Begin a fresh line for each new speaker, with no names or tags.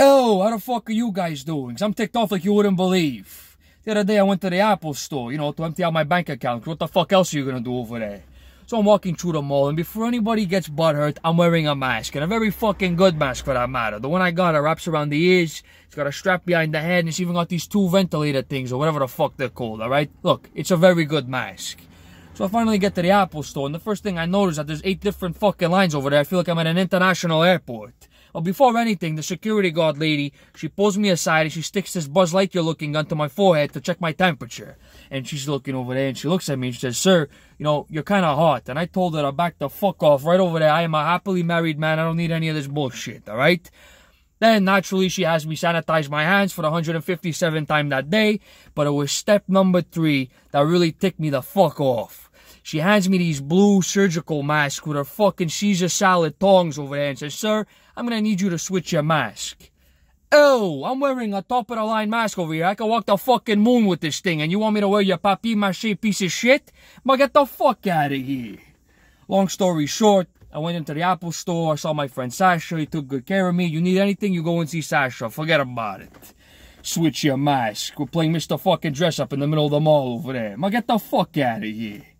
Oh, how the fuck are you guys doing? i I'm ticked off like you wouldn't believe. The other day I went to the Apple store, you know, to empty out my bank account. What the fuck else are you gonna do over there? So I'm walking through the mall, and before anybody gets butthurt, I'm wearing a mask, and a very fucking good mask for that matter. The one I got, it wraps around the ears, it's got a strap behind the head, and it's even got these two ventilator things, or whatever the fuck they're called, alright? Look, it's a very good mask. So I finally get to the Apple store, and the first thing I notice that there's eight different fucking lines over there. I feel like I'm at an international airport. But before anything, the security guard lady, she pulls me aside and she sticks this Buzz Lightyear looking gun to my forehead to check my temperature. And she's looking over there and she looks at me and she says, Sir, you know, you're kind of hot. And I told her to back the fuck off right over there. I am a happily married man. I don't need any of this bullshit, all right? Then, naturally, she has me sanitize my hands for the 157th time that day. But it was step number three that really ticked me the fuck off. She hands me these blue surgical masks with her fucking Caesar salad tongs over there and says, Sir, I'm gonna need you to switch your mask. Oh, I'm wearing a top of the line mask over here. I can walk the fucking moon with this thing, and you want me to wear your papier mache piece of shit? But get the fuck out of here. Long story short, I went into the Apple store. I saw my friend Sasha. He took good care of me. You need anything, you go and see Sasha. Forget about it. Switch your mask. We're playing Mr. Fucking Dress Up in the middle of the mall over there. Ma, get the fuck out of here.